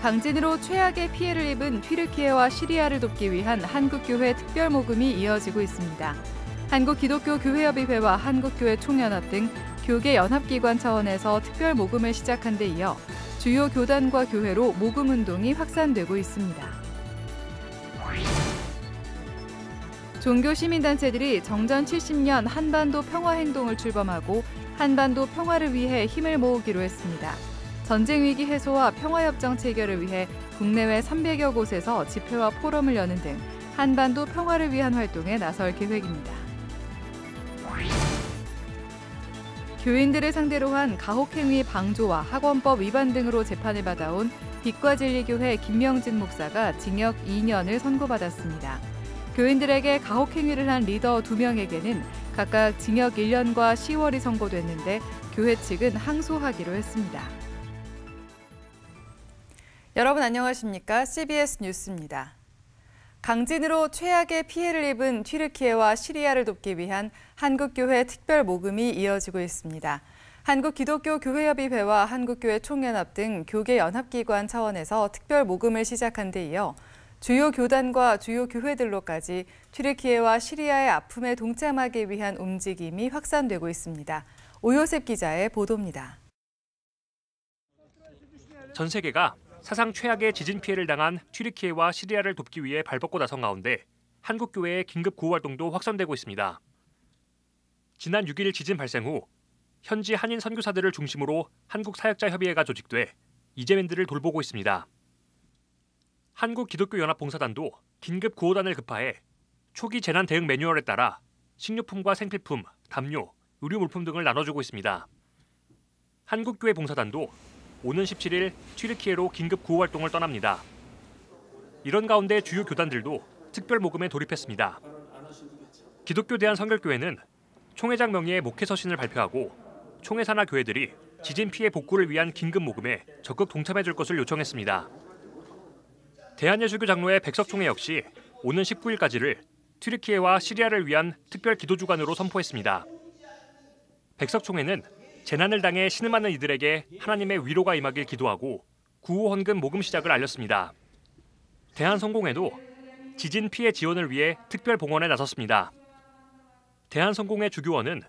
강진으로 최악의 피해를 입은 튀르키예와 시리아를 돕기 위한 한국교회 특별 모금이 이어지고 있습니다. 한국기독교교회협의회와 한국교회 총연합 등 교계 연합기관 차원에서 특별 모금을 시작한 데 이어 주요 교단과 교회로 모금 운동이 확산되고 있습니다. 종교 시민단체들이 정전 70년 한반도 평화 행동을 출범하고 한반도 평화를 위해 힘을 모으기로 했습니다. 전쟁 위기 해소와 평화협정 체결을 위해 국내외 300여 곳에서 집회와 포럼을 여는 등 한반도 평화를 위한 활동에 나설 계획입니다. 교인들을 상대로 한 가혹행위 방조와 학원법 위반 등으로 재판을 받아온 빛과 진리교회 김명진 목사가 징역 2년을 선고받았습니다. 교인들에게 가혹행위를 한 리더 2명에게는 각각 징역 1년과 10월이 선고됐는데 교회 측은 항소하기로 했습니다. 여러분 안녕하십니까? CBS 뉴스입니다. 강진으로 최악의 피해를 입은 튀르키예와 시리아를 돕기 위한 한국교회 특별 모금이 이어지고 있습니다. 한국기독교교회협의회와 한국교회 총연합 등 교계 연합기관 차원에서 특별 모금을 시작한 데 이어 주요 교단과 주요 교회들로까지 튀르키예와 시리아의 아픔에 동참하기 위한 움직임이 확산되고 있습니다. 오요셉 기자의 보도입니다. 전 세계가 사상 최악의 지진 피해를 당한 튀르키예와 시리아를 돕기 위해 발벗고 나선 가운데 한국 교회의 긴급 구호 활동도 확산되고 있습니다. 지난 6일 지진 발생 후 현지 한인 선교사들을 중심으로 한국 사역자 협의회가 조직돼 이재민들을 돌보고 있습니다. 한국 기독교 연합 봉사단도 긴급 구호단을 급파해 초기 재난 대응 매뉴얼에 따라 식료품과 생필품, 담요, 의류 물품 등을 나눠주고 있습니다. 한국교회 봉사단도 오는 17일 튀르키예로 긴급 구호 활동을 떠납니다. 이런 가운데 주요 교단들도 특별 모금에 돌입했습니다. 기독교 대한 선결교회는 총회장 명의의 목회 서신을 발표하고 총회 산하 교회들이 지진 피해 복구를 위한 긴급 모금에 적극 동참해 줄 것을 요청했습니다. 대한예수교 장로의 백석총회 역시 오는 19일까지를 튀르키예와 시리아를 위한 특별 기도 주간으로 선포했습니다. 백석총회는 재난을 당해 신음 하는 이들에게 하나님의 위로가 임하길 기도하고 구호 헌금 모금 시작을 알렸습니다. 대한성공회도 지진 피해 지원을 위해 특별 봉헌에 나섰습니다. 대한성공회 주교원은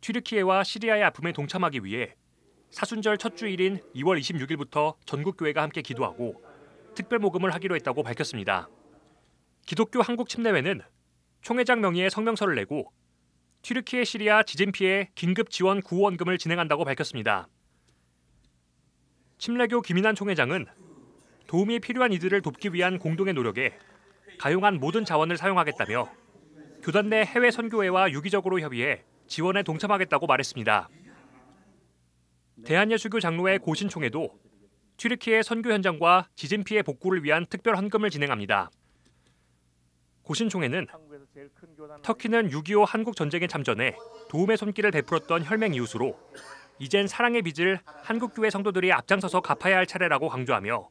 튀르키예와 시리아의 아픔에 동참하기 위해 사순절 첫 주일인 2월 26일부터 전국교회가 함께 기도하고 특별 모금을 하기로 했다고 밝혔습니다. 기독교 한국침례회는 총회장 명의의 성명서를 내고 튀르키예 시리아 지진 피해 긴급 지원 구원금을 진행한다고 밝혔습니다. 침례교 김인환 총회장은 도움이 필요한 이들을 돕기 위한 공동의 노력에 가용한 모든 자원을 사용하겠다며 교단 내 해외 선교회와 유기적으로 협의해 지원에 동참하겠다고 말했습니다. 대한예수교 장로회 고신총회도 튀르키예 선교 현장과 지진 피해 복구를 위한 특별 헌금을 진행합니다. 고신총회는 터키는 6.25 한국 전쟁에 참전해 도움의 손길을 베풀었던 혈맹 이웃으로 이젠 사랑의 빚을 한국 교회 성도들이 앞장서서 갚아야 할 차례라고 강조하며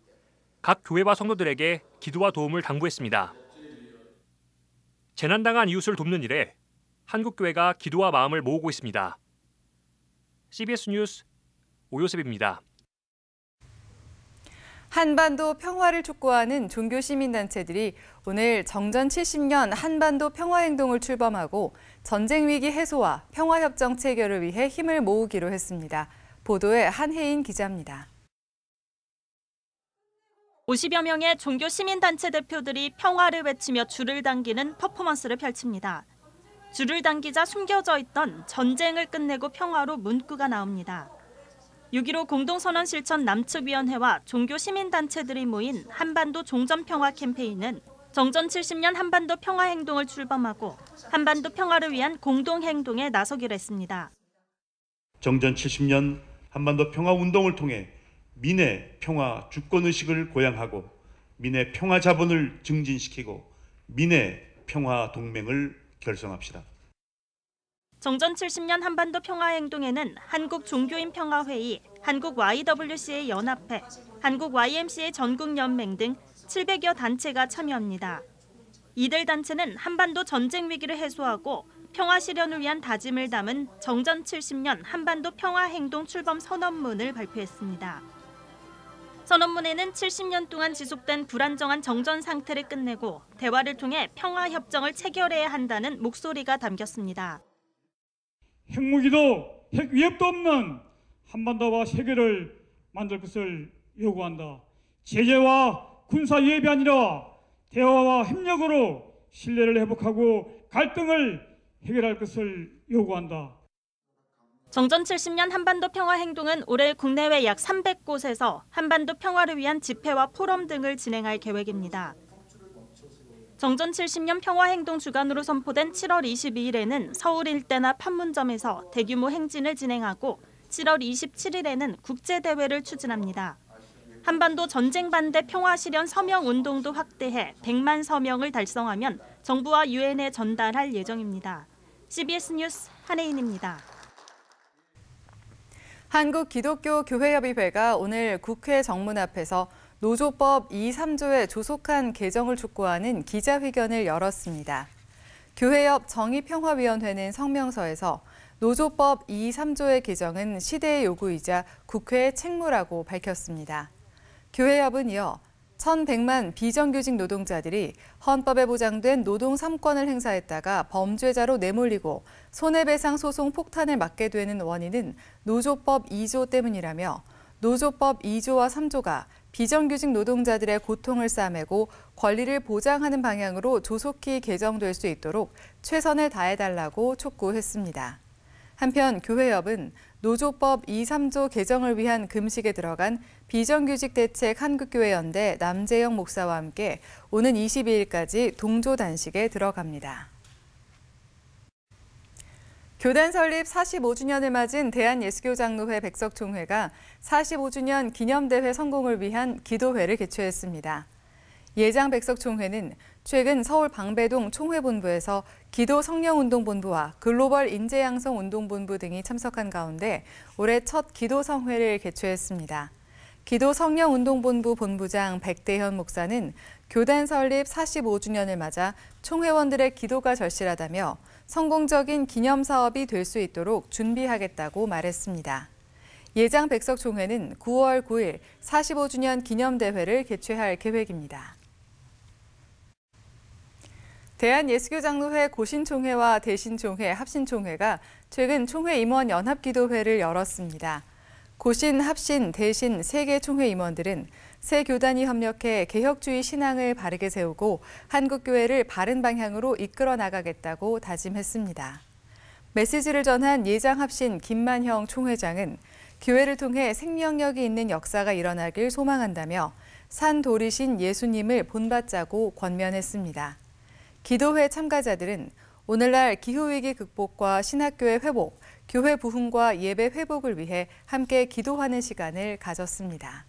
각 교회와 성도들에게 기도와 도움을 당부했습니다. 재난당한 이웃을 돕는 일에 한국 교회가 기도와 마음을 모으고 있습니다. CBS 뉴스 오요셉입니다. 한반도 평화를 촉구하는 종교 시민단체들이 오늘 정전 70년 한반도 평화행동을 출범하고 전쟁 위기 해소와 평화협정 체결을 위해 힘을 모으기로 했습니다. 보도에 한혜인 기자입니다. 50여 명의 종교 시민단체 대표들이 평화를 외치며 줄을 당기는 퍼포먼스를 펼칩니다. 줄을 당기자 숨겨져 있던 전쟁을 끝내고 평화로 문구가 나옵니다. 6.15 공동선언 실천 남측위원회와 종교 시민단체들이 모인 한반도 종전평화 캠페인은 정전 70년 한반도 평화 행동을 출범하고 한반도 평화를 위한 공동 행동에 나서기로 했습니다. 정전 70년 한반도 평화 운동을 통해 민의 평화 주권 의식을 고양하고 민의 평화 자본을 증진시키고 민의 평화 동맹을 결성합시다. 정전 70년 한반도 평화행동에는 한국 종교인 평화회의, 한국 YWCA 연합회, 한국 YMCA 전국연맹 등 700여 단체가 참여합니다. 이들 단체는 한반도 전쟁 위기를 해소하고 평화 실현을 위한 다짐을 담은 정전 70년 한반도 평화행동 출범 선언문을 발표했습니다. 선언문에는 70년 동안 지속된 불안정한 정전 상태를 끝내고 대화를 통해 평화 협정을 체결해야 한다는 목소리가 담겼습니다. 핵무기도 핵 위협도 없는 한반도와 세계를 만들 것을 요구한다. 제재와 군사 예비 아니라 대화와 협력으로 신뢰를 회복하고 갈등을 해결할 것을 요구한다. 정전 70년 한반도 평화 행동은 올해 국내외 약 300곳에서 한반도 평화를 위한 집회와 포럼 등을 진행할 계획입니다. 정전 70년 평화행동 주간으로 선포된 7월 22일에는 서울 일대나 판문점에서 대규모 행진을 진행하고 7월 27일에는 국제대회를 추진합니다. 한반도 전쟁 반대 평화 실현 서명 운동도 확대해 100만 서명을 달성하면 정부와 유엔에 전달할 예정입니다. CBS 뉴스 한혜인입니다. 한국기독교교회협의회가 오늘 국회 정문 앞에서 노조법 2, 3조의 조속한 개정을 촉구하는 기자회견을 열었습니다. 교회협 정의평화위원회는 성명서에서 노조법 2, 3조의 개정은 시대의 요구이자 국회의 책무라고 밝혔습니다. 교회협은 이어 1,100만 비정규직 노동자들이 헌법에 보장된 노동 3권을 행사했다가 범죄자로 내몰리고 손해배상 소송 폭탄을 맞게 되는 원인은 노조법 2조 때문이라며 노조법 2조와 3조가 비정규직 노동자들의 고통을 싸매고 권리를 보장하는 방향으로 조속히 개정될 수 있도록 최선을 다해달라고 촉구했습니다. 한편 교회협은 노조법 2, 3조 개정을 위한 금식에 들어간 비정규직 대책 한국교회연대 남재영 목사와 함께 오는 22일까지 동조 단식에 들어갑니다. 교단 설립 45주년을 맞은 대한예수교장로회 백석총회가 45주년 기념대회 성공을 위한 기도회를 개최했습니다. 예장 백석총회는 최근 서울 방배동 총회본부에서 기도 성령운동본부와 글로벌 인재양성운동본부 등이 참석한 가운데 올해 첫 기도성회를 개최했습니다. 기도 성령운동본부 본부장 백대현 목사는 교단 설립 45주년을 맞아 총회원들의 기도가 절실하다며 성공적인 기념 사업이 될 수 있도록 준비하겠다고 말했습니다. 예장 백석 총회는 9월 9일 45주년 기념 대회를 개최할 계획입니다. 대한예수교장로회 고신총회와 대신총회, 합신총회가 최근 총회 임원 연합기도회를 열었습니다. 고신, 합신, 대신 세개 총회 임원들은 새 교단이 협력해 개혁주의 신앙을 바르게 세우고 한국교회를 바른 방향으로 이끌어 나가겠다고 다짐했습니다. 메시지를 전한 예장합신 김만형 총회장은 교회를 통해 생명력이 있는 역사가 일어나길 소망한다며 산 도리신 예수님을 본받자고 권면했습니다. 기도회 참가자들은 오늘날 기후위기 극복과 신학교의 회복, 교회 부흥과 예배 회복을 위해 함께 기도하는 시간을 가졌습니다.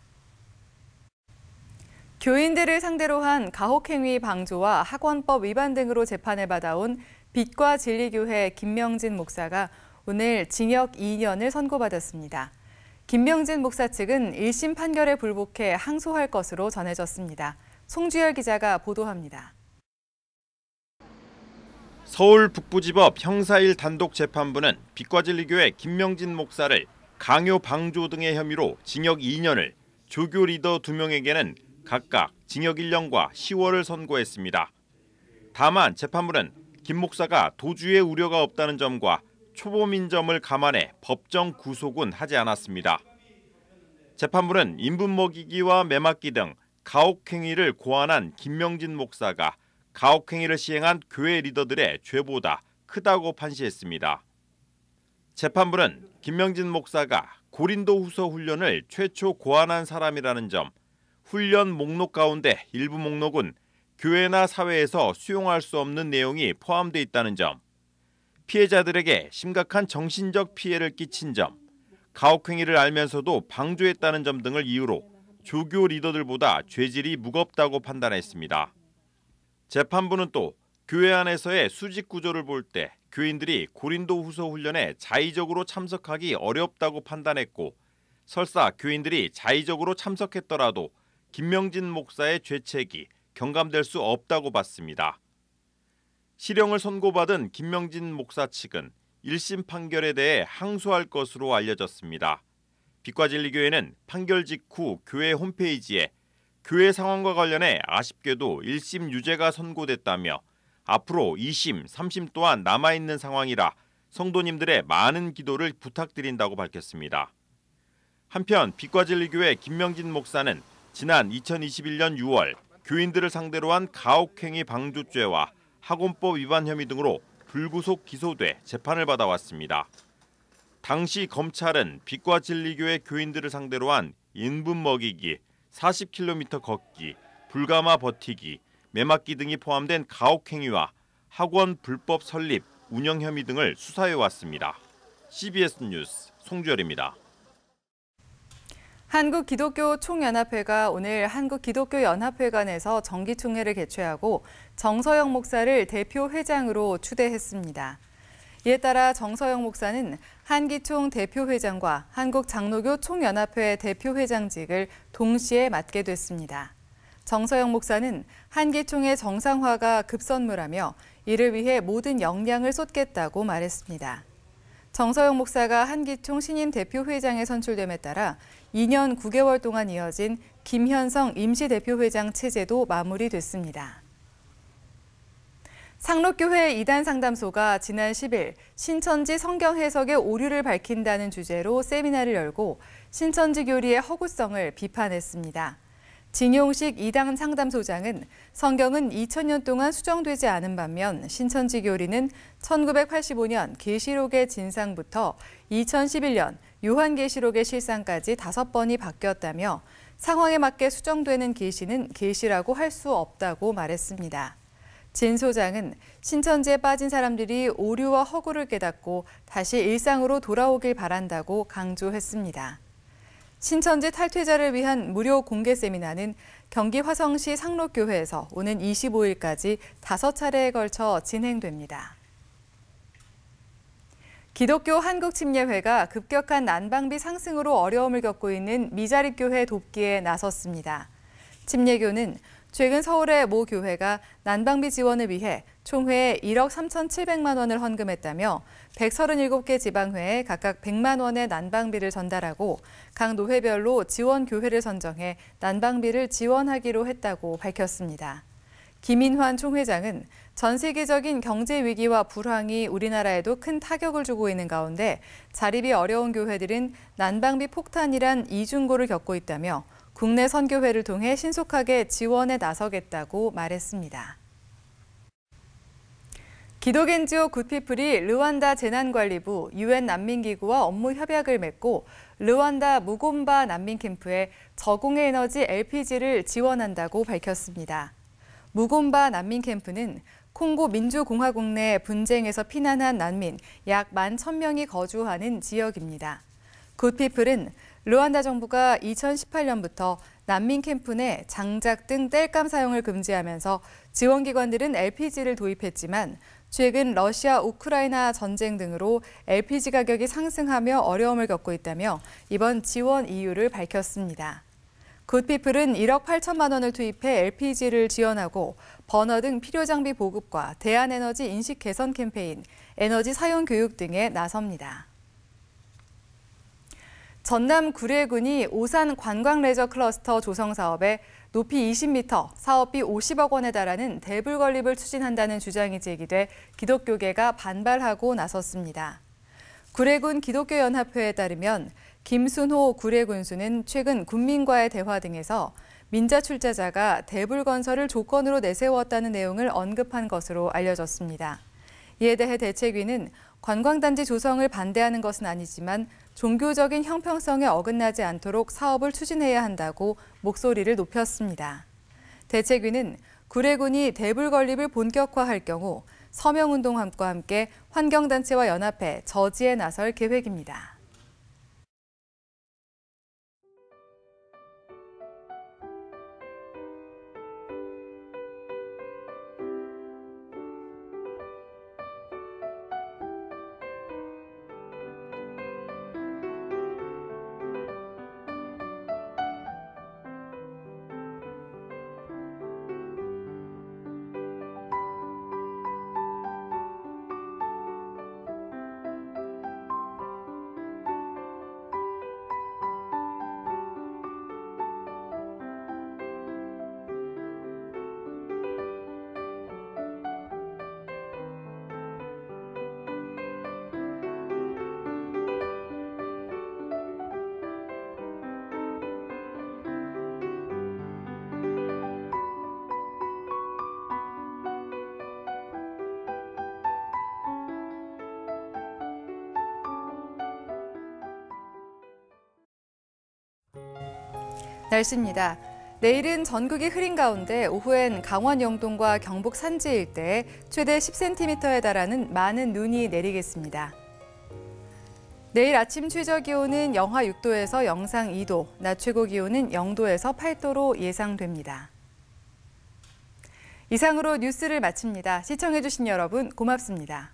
교인들을 상대로 한 가혹행위 방조와 학원법 위반 등으로 재판을 받아온 빛과 진리교회 김명진 목사가 오늘 징역 2년을 선고받았습니다. 김명진 목사 측은 1심 판결에 불복해 항소할 것으로 전해졌습니다. 송주열 기자가 보도합니다. 서울 북부지법 형사 1 단독 재판부는 빛과 진리교회 김명진 목사를 강요 방조 등의 혐의로 징역 2년을 조교 리더 2명에게는 각각 징역 1년과 10월을 선고했습니다. 다만 재판부는 김 목사가 도주의 우려가 없다는 점과 초범인 점을 감안해 법정 구속은 하지 않았습니다. 재판부는 인분 먹이기와 매맞기 등 가혹행위를 고안한 김명진 목사가 가혹행위를 시행한 교회 리더들의 죄보다 크다고 판시했습니다. 재판부는 김명진 목사가 고린도 후서 훈련을 최초 고안한 사람이라는 점, 훈련 목록 가운데 일부 목록은 교회나 사회에서 수용할 수 없는 내용이 포함돼 있다는 점, 피해자들에게 심각한 정신적 피해를 끼친 점, 가혹행위를 알면서도 방조했다는 점 등을 이유로 조교 리더들보다 죄질이 무겁다고 판단했습니다. 재판부는 또 교회 안에서의 수직 구조를 볼 때 교인들이 고린도 후서 훈련에 자의적으로 참석하기 어렵다고 판단했고 설사 교인들이 자의적으로 참석했더라도 김명진 목사의 죄책이 경감될 수 없다고 봤습니다. 실형을 선고받은 김명진 목사 측은 1심 판결에 대해 항소할 것으로 알려졌습니다. 빛과진리교회는 판결 직후 교회 홈페이지에 교회 상황과 관련해 아쉽게도 1심 유죄가 선고됐다며 앞으로 2심, 3심 또한 남아있는 상황이라 성도님들의 많은 기도를 부탁드린다고 밝혔습니다. 한편 빛과진리교회 김명진 목사는 지난 2021년 6월 교인들을 상대로 한 가혹행위 방조죄와 학원법 위반 혐의 등으로 불구속 기소돼 재판을 받아왔습니다. 당시 검찰은 빛과 진리교회 교인들을 상대로 한 인분 먹이기, 40km 걷기, 불가마 버티기, 매맞기 등이 포함된 가혹행위와 학원 불법 설립, 운영 혐의 등을 수사해 왔습니다. CBS 뉴스 송주열입니다. 한국기독교총연합회가 오늘 한국기독교연합회관에서 정기총회를 개최하고 정서영 목사를 대표 회장으로 추대했습니다. 이에 따라 정서영 목사는 한기총 대표회장과 한국장로교 총연합회 대표회장직을 동시에 맡게 됐습니다. 정서영 목사는 한기총의 정상화가 급선무라며 이를 위해 모든 역량을 쏟겠다고 말했습니다. 정서영 목사가 한기총 신임 대표회장에 선출됨에 따라 2년 9개월 동안 이어진 김현성 임시대표회장 체제도 마무리됐습니다. 상록교회 이단 상담소가 지난 10일 신천지 성경 해석의 오류를 밝힌다는 주제로 세미나를 열고 신천지 교리의 허구성을 비판했습니다. 진용식 이당 상담소장은 성경은 2000년 동안 수정되지 않은 반면 신천지 교리는 1985년 계시록의 진상부터 2011년 요한계시록의 실상까지 다섯 번이 바뀌었다며 상황에 맞게 수정되는 계시는 계시라고 할 수 없다고 말했습니다. 진 소장은 신천지에 빠진 사람들이 오류와 허구를 깨닫고 다시 일상으로 돌아오길 바란다고 강조했습니다. 신천지 탈퇴자를 위한 무료 공개 세미나는 경기 화성시 상록교회에서 오는 25일까지 5차례에 걸쳐 진행됩니다. 기독교 한국침례회가 급격한 난방비 상승으로 어려움을 겪고 있는 미자립교회 돕기에 나섰습니다. 침례교는 최근 서울의 모 교회가 난방비 지원을 위해 총회에 1억 3,700만 원을 헌금했다며 137개 지방회에 각각 100만 원의 난방비를 전달하고 각 노회별로 지원 교회를 선정해 난방비를 지원하기로 했다고 밝혔습니다. 김인환 총회장은 전 세계적인 경제 위기와 불황이 우리나라에도 큰 타격을 주고 있는 가운데 자립이 어려운 교회들은 난방비 폭탄이란 이중고를 겪고 있다며 국내 선교회를 통해 신속하게 지원에 나서겠다고 말했습니다. 기독엔지오 굿피플이 르완다 재난관리부 유엔 난민기구와 업무 협약을 맺고 르완다 무곰바 난민 캠프에 저공해 에너지 LPG를 지원한다고 밝혔습니다. 무곰바 난민 캠프는 콩고 민주공화국 내 분쟁에서 피난한 난민 약1 1 0명이 거주하는 지역입니다. 굿피플은 루안다 정부가 2018년부터 난민 캠프 내 장작 등 땔감 사용을 금지하면서 지원기관들은 LPG를 도입했지만 최근 러시아 우크라이나 전쟁 등으로 LPG 가격이 상승하며 어려움을 겪고 있다며 이번 지원 이유를 밝혔습니다. 굿피플은 1억 8천만 원을 투입해 LPG를 지원하고 버너 등 필요 장비 보급과 대한에너지 인식 개선 캠페인, 에너지 사용 교육 등에 나섭니다. 전남 구례군이 오산 관광 레저 클러스터 조성 사업에 높이 20m, 사업비 50억 원에 달하는 대불 건립을 추진한다는 주장이 제기돼 기독교계가 반발하고 나섰습니다. 구례군 기독교연합회에 따르면 김순호 구례군수는 최근 군민과의 대화 등에서 민자 출자자가 대불 건설을 조건으로 내세웠다는 내용을 언급한 것으로 알려졌습니다. 이에 대해 대책위는 관광단지 조성을 반대하는 것은 아니지만 종교적인 형평성에 어긋나지 않도록 사업을 추진해야 한다고 목소리를 높였습니다. 대책위는 구례군이 대불 건립을 본격화할 경우 서명운동과 함께 환경단체와 연합해 저지에 나설 계획입니다. 날씨입니다. 내일은 전국이 흐린 가운데 오후엔 강원 영동과 경북 산지 일대에 최대 10cm에 달하는 많은 눈이 내리겠습니다. 내일 아침 최저 기온은 영하 6도에서 영상 2도, 낮 최고 기온은 0도에서 8도로 예상됩니다. 이상으로 뉴스를 마칩니다. 시청해주신 여러분 고맙습니다.